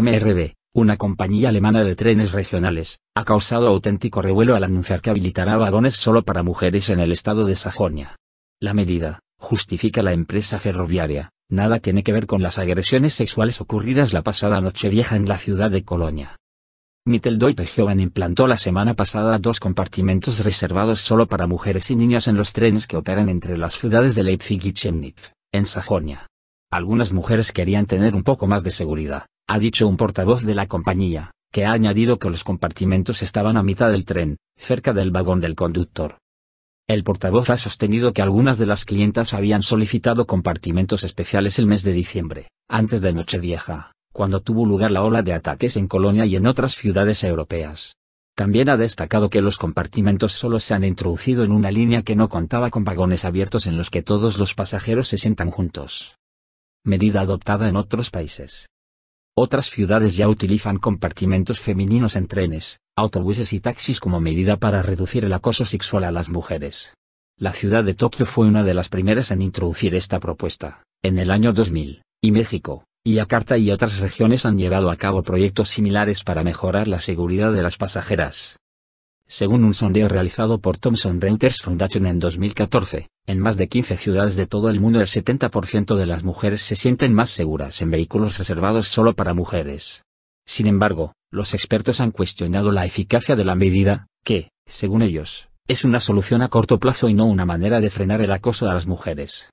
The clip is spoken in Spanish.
MRB, una compañía alemana de trenes regionales, ha causado auténtico revuelo al anunciar que habilitará vagones solo para mujeres en el estado de Sajonia. La medida, justifica la empresa ferroviaria, nada tiene que ver con las agresiones sexuales ocurridas la pasada noche vieja en la ciudad de Colonia. Mitteldeutsche Joven implantó la semana pasada dos compartimentos reservados solo para mujeres y niños en los trenes que operan entre las ciudades de Leipzig y Chemnitz, en Sajonia. Algunas mujeres querían tener un poco más de seguridad, ha dicho un portavoz de la compañía, que ha añadido que los compartimentos estaban a mitad del tren, cerca del vagón del conductor. El portavoz ha sostenido que algunas de las clientas habían solicitado compartimentos especiales el mes de diciembre, antes de Nochevieja, cuando tuvo lugar la ola de ataques en Colonia y en otras ciudades europeas. También ha destacado que los compartimentos solo se han introducido en una línea que no contaba con vagones abiertos en los que todos los pasajeros se sientan juntos. Medida adoptada en otros países. Otras ciudades ya utilizan compartimentos femeninos en trenes, autobuses y taxis como medida para reducir el acoso sexual a las mujeres. La ciudad de Tokio fue una de las primeras en introducir esta propuesta, en el año 2000, y México, Yakarta y otras regiones han llevado a cabo proyectos similares para mejorar la seguridad de las pasajeras. Según un sondeo realizado por Thomson Reuters Foundation en 2014, en más de 15 ciudades de todo el mundo el 70% de las mujeres se sienten más seguras en vehículos reservados solo para mujeres. Sin embargo, los expertos han cuestionado la eficacia de la medida, que, según ellos, es una solución a corto plazo y no una manera de frenar el acoso a las mujeres.